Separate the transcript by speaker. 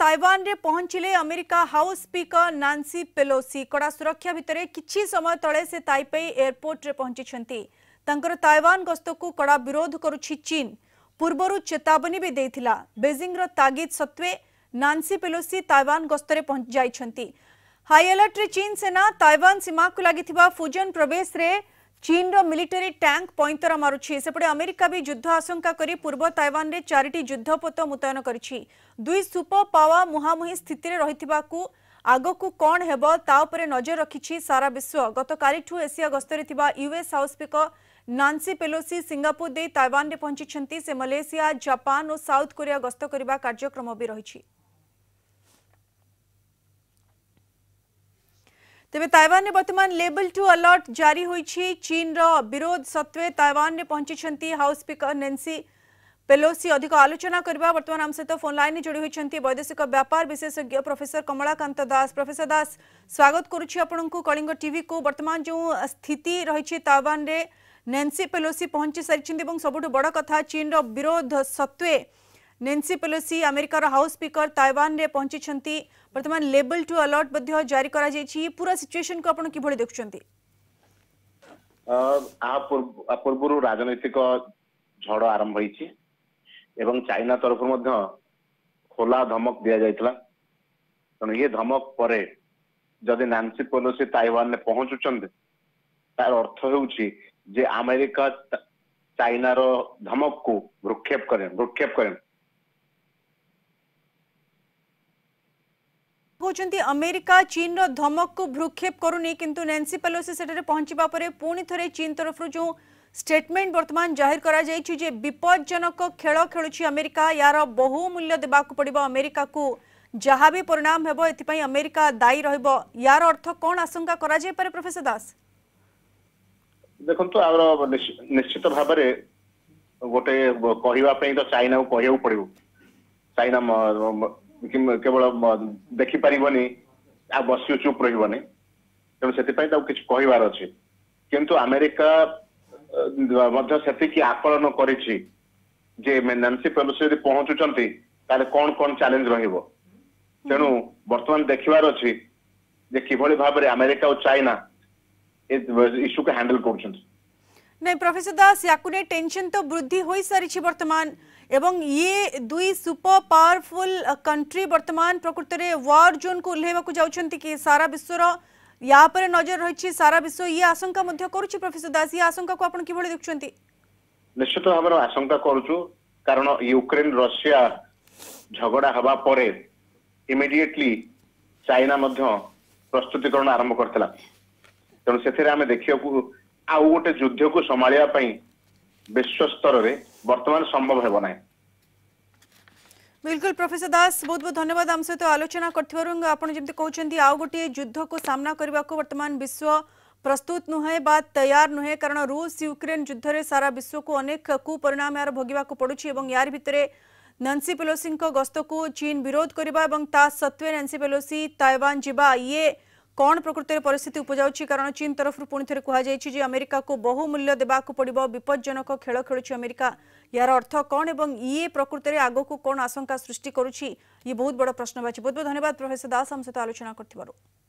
Speaker 1: Taiwan रे पहुंचले America House Speaker Nancy Pelosi कड़ा सुरक्षा भितर किसी समय तले से ताइपे एयरपोर्ट पहुंची ताइवान गस्त को कड़ा विरोध चीन पूर्वर चेतावनी भी देता बेजिंग तागिद सत्वे नान्सी पेलोसी ताइवान गस्तर जाती हाई अलर्ट चीन सेना ताइवान सीमा को लगी फुजन प्रवेश रे ଚୀନ୍ର ମିଲିଟାରୀ ଟ୍ୟାଙ୍କ ପଇଁତର ମାରୁଛି ସେପଟେ ଆମେରିକା ବି ଯୁଦ୍ଧ ଆଶଙ୍କା କରି ପୂର୍ବ ତାଇୱାନରେ ଚାରିଟି ଯୁଦ୍ଧପୋତ ମୁତୟନ କରିଛି ଦୁଇ ସୁପର ପାୱାର ମୁହାଁମୁହିଁ ସ୍ଥିତିରେ ରହିଥିବାକୁ ଆଗକୁ କ'ଣ ହେବ ତା ଉପରେ ନଜର ରଖିଛି ସାରା ବିଶ୍ୱ ଗତକାଲିଠୁ ଏସିଆ ଗସ୍ତରେ ଥିବା US House Speaker Nancy Pelosi Singapore ଦେଇ ତାଇୱାନରେ ପହଞ୍ଚିଛନ୍ତି ସେ ମାଲେସିଆ ଜାପାନ ଓ ସାଉଥ୍ କୋରିଆ ଗସ୍ତ କରିବା କାର୍ଯ୍ୟକ୍ରମ ବି ରହିଛି तेज ताइवान ने बर्तमान लेवल टू अलर्ट जारी हो चीन विरोध सत्वे ताइवान ने पहुंची हाउस स्पीकर नेन्सी पेलोसी अधिक आलोचना करने वर्तमान आम सहित फोन लाइन जोड़ी होती वैदेश व्यापार विशेषज्ञ प्रोफेसर कमलाकांत दास प्रोफेसर दास स्वागत करलिंग को वर्तमान जो स्थिति रही ताइवान में नेन्सी पेलोसी पहुंची सारी सबुठ बड़ कथ चीन रोध सत्वे नेन्सी पेलोसी आमेरिकार हाउस स्पीकर ताइवान रे पहुंची वर्तमान लेबल टू अलर्ट जारी करा पूरा सिचुएशन को आपण किभले देखुछंती
Speaker 2: राजनैतिक झड़ आरंभ एवं चाइना तरफ मध्य खोला धमक दिया जायतला तनो ये धमक परे जदि नेन्सी पेलोसी ताइवान रे पहुंचुछंती तार अर्थ होउची जे अमेरिका चाइना रो धमक को वृक्षेप करें वृक्षेप करें
Speaker 1: କହୁଛନ୍ତି ଆମେରିକା ଚୀନର ଧମକକୁ ଭ୍ରୂକ୍ଷେପ କରୁନି କିନ୍ତୁ ନେନ୍ସି ପେଲୋସି ସେଠାରେ ପହଞ୍ଚିବା ପରେ ପୁଣି ଥରେ ଚୀନ ତରଫରୁ ଯେଉଁ ଷ୍ଟେଟମେଣ୍ଟ ବର୍ତ୍ତମାନ ଜାହିର କରାଯାଇଛି ଯେ ବିପଜ୍ଜନକ ଖେଳ ଖେଳୁଛି ଆମେରିକା ୟାର ବହୁ ମୂଲ୍ୟ ଦେବାକୁ ପଡ଼ିବ ଆମେରିକାକୁ ଯାହା ବି ପରିଣାମ ହେବ ଏଥିପାଇଁ ଆମେରିକା ଦାୟୀ ରହିବ ୟାର ଅର୍ଥ କ'ଣ ଆଶଙ୍କା କରାଯାଇପାରେ ପ୍ରଫେସର ଦାସ
Speaker 2: ଦେଖନ୍ତୁ ଆମର ନିଶ୍ଚିତ ଭାବରେ ଗୋଟେ କହିବା ପାଇଁ ତ ଚାଇନାକୁ କହିବାକୁ ପଡ଼ିବ ଚାଇନା କେବଳ ଦେଖିପାରିବନି ଆଉ ବସିବ ଚୁପ୍ ରହିବନି ତେଣୁ ସେଥିପାଇଁ ତାକୁ କିଛି କହିବାର ଅଛି କିନ୍ତୁ ଆମେରିକା ମଧ୍ୟ ସେତିକି ଆକଳନ କରିଛି ଯେ ନାନ୍ସି ପେଲୋସି ଯଦି ପହଞ୍ଚୁଛନ୍ତି ତାହେଲେ କଣ କଣ ଚ୍ୟାଲେଞ୍ଜ ରହିବ ତେଣୁ ବର୍ତ୍ତମାନ ଦେଖିବାର ଅଛି ଯେ କିଭଳି ଭାବରେ ଆମେରିକା ଓ ଚାଇନା ଏ ଇସ୍ୟୁକୁ ହ୍ୟାଣ୍ଡେଲ କରୁଛନ୍ତି
Speaker 1: नहीं प्रोफेसर दास या टेंशन तो वृद्धि हो सारी बर्तमान एवं ये दुई सुपर पावरफुल कंट्री बर्तमान प्रकृत में वार जोन को ओह्लैवाक जाऊँच कि सारा विश्वर या पर नजर रही सारा विश्व ये आशंका करुच्च प्रोफेसर दास ये आशंका को आप कि देखुं
Speaker 2: निश्चित भाव में आशंका करुचु कारण यूक्रेन रशिया झगड़ा हवापर इमिडिएटली चाइना प्रस्तुतीकरण आरंभ कर तेणु से देखा आउ ଆଉ ଗୋଟେ ଯୁଦ୍ଧକୁ ସମ୍ଭାଳିବା ପାଇଁ ବିଶ୍ୱସ୍ତରରେ ବର୍ତ୍ତମାନ ସମ୍ଭବ ହେବ ନାହିଁ
Speaker 1: बिल्कुल प्रोफेसर दास बहुत बहुत धन्यवाद आम सहित तो आलोचना कर कहते आउ गोटे युद्ध को सामना करने को वर्तमान विश्व प्रस्तुत नुहे बात तैयार नुहे कारण रूस यूक्रेन युद्ध में सारा विश्व को अनेक कुपरिणाम यार भोगा पड़ी और यार भितर नान्सी पेलोसी गस्त को चीन विरोध करने सत्वे नान्सी पेलोसी ताइवान जावा ये कौन प्रकृति में पिस्थित उपजाऊ कारण चीन तरफ पुणे कहुई जी अमेरिका को बहुमूल्य देवाक पड़ो विपज्जनक खेल खेलु अमेरिका यार अर्थ कौन एवं ये प्रकृति में आग को कौन आशंका सृष्टि करुच्ची ये बहुत बड़ प्रश्नवाची बहुत बहुत धन्यवाद प्रोफेसर दास तो आलोचना कर